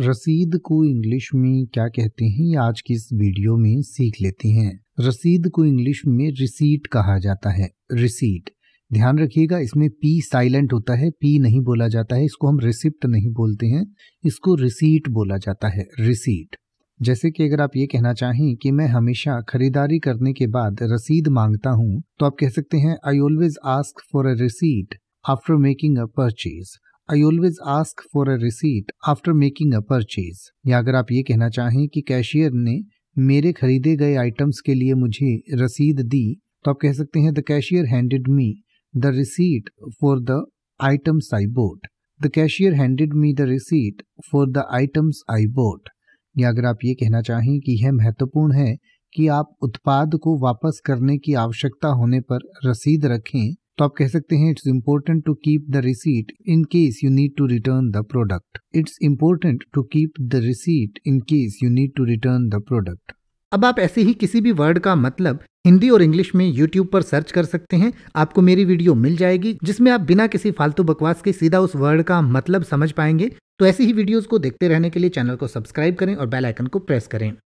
रसीद को इंग्लिश में क्या कहते हैं ये आज की इस वीडियो में सीख लेते हैं रसीद को इंग्लिश में रिसीट कहा जाता है रिसीट ध्यान रखिएगा इसमें पी साइलेंट होता है पी नहीं बोला जाता है इसको हम रिसिप्ट नहीं बोलते हैं इसको रिसीट बोला जाता है रिसीट जैसे कि अगर आप ये कहना चाहें कि मैं हमेशा खरीदारी करने के बाद रसीद मांगता हूँ तो आप कह सकते हैं I always ask for a receipt after making a purchase I always ask for a receipt after making a purchase या अगर आप ये कहना चाहें कि कैशियर ने मेरे खरीदे गए आइटम्स के लिए मुझे रसीद दी तो आप कह सकते हैं the cashier handed me the receipt for the items I bought the cashier handed me the receipt for the items I bought या अगर आप ये कहना चाहें कि यह महत्वपूर्ण है कि आप उत्पाद को वापस करने की आवश्यकता होने पर रसीद रखें तो आप कह सकते हैं it's important to keep the receipt in case you need to return the product it's important to keep the receipt in case you need to return the product अब आप ऐसे ही किसी भी वर्ड का मतलब हिंदी और इंग्लिश में YouTube पर सर्च कर सकते हैं आपको मेरी वीडियो मिल जाएगी जिसमें आप बिना किसी फालतू बकवास के सीधा उस वर्ड का मतलब समझ पाएंगे तो ऐसी ही वीडियोस को देखते रहने के लिए चैनल को सब्सक्राइब करें और बेल आइकन को प्रेस करें